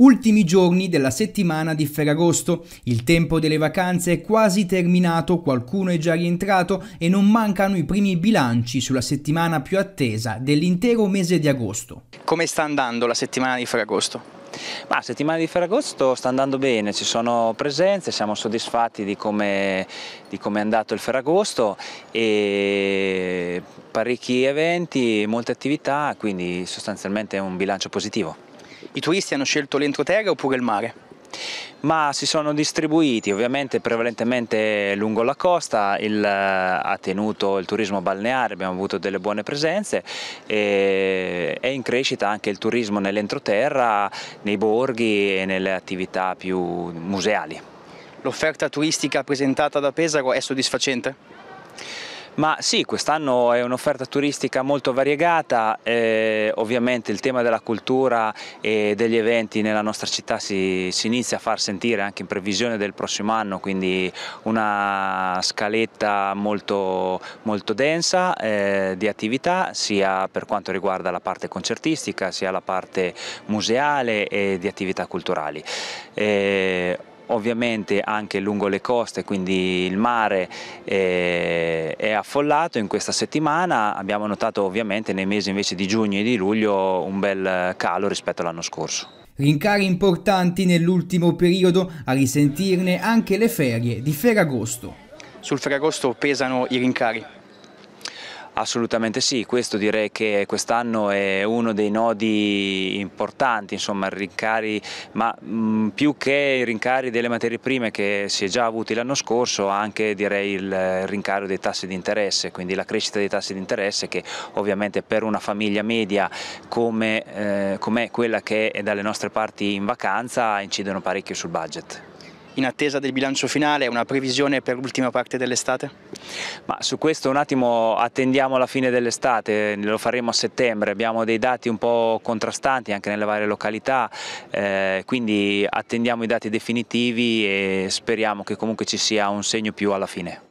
Ultimi giorni della settimana di Ferragosto, il tempo delle vacanze è quasi terminato, qualcuno è già rientrato e non mancano i primi bilanci sulla settimana più attesa dell'intero mese di agosto. Come sta andando la settimana di Ferragosto? la settimana di Ferragosto sta andando bene, ci sono presenze, siamo soddisfatti di come, di come è andato il Ferragosto e parecchi eventi, molte attività, quindi sostanzialmente è un bilancio positivo. I turisti hanno scelto l'entroterra oppure il mare? ma si sono distribuiti ovviamente prevalentemente lungo la costa, il, eh, ha tenuto il turismo balneare, abbiamo avuto delle buone presenze e è in crescita anche il turismo nell'entroterra, nei borghi e nelle attività più museali. L'offerta turistica presentata da Pesaro è soddisfacente? Ma sì, quest'anno è un'offerta turistica molto variegata, eh, ovviamente il tema della cultura e degli eventi nella nostra città si, si, inizia a far sentire anche in previsione del prossimo anno, quindi una scaletta molto, molto densa eh, di attività sia per quanto riguarda la parte concertistica sia la parte museale e di attività culturali. Eh, ovviamente anche lungo le coste, quindi il mare è, eh, è affollato in questa settimana, abbiamo notato ovviamente nei mesi invece di giugno e di luglio un bel calo rispetto all'anno scorso. Rincari importanti nell'ultimo periodo, a risentirne anche le ferie di Ferragosto. Sul Ferragosto pesano i rincari, Assolutamente sì, questo direi che quest'anno è uno dei nodi importanti, insomma rincari, ma mh, mm, più che i rincari delle materie prime che si è già avuti l'anno scorso, anche direi il rincaro dei tassi di interesse, quindi la crescita dei tassi di interesse che ovviamente per una famiglia media come, eh, come quella che è dalle nostre parti in vacanza incidono parecchio sul budget in attesa del bilancio finale, una previsione per l'ultima parte dell'estate? Ma su questo un attimo attendiamo la fine dell'estate, lo faremo a settembre, abbiamo dei dati un po' contrastanti anche nelle varie località, eh, quindi attendiamo i dati definitivi e speriamo che comunque ci sia un segno più alla fine.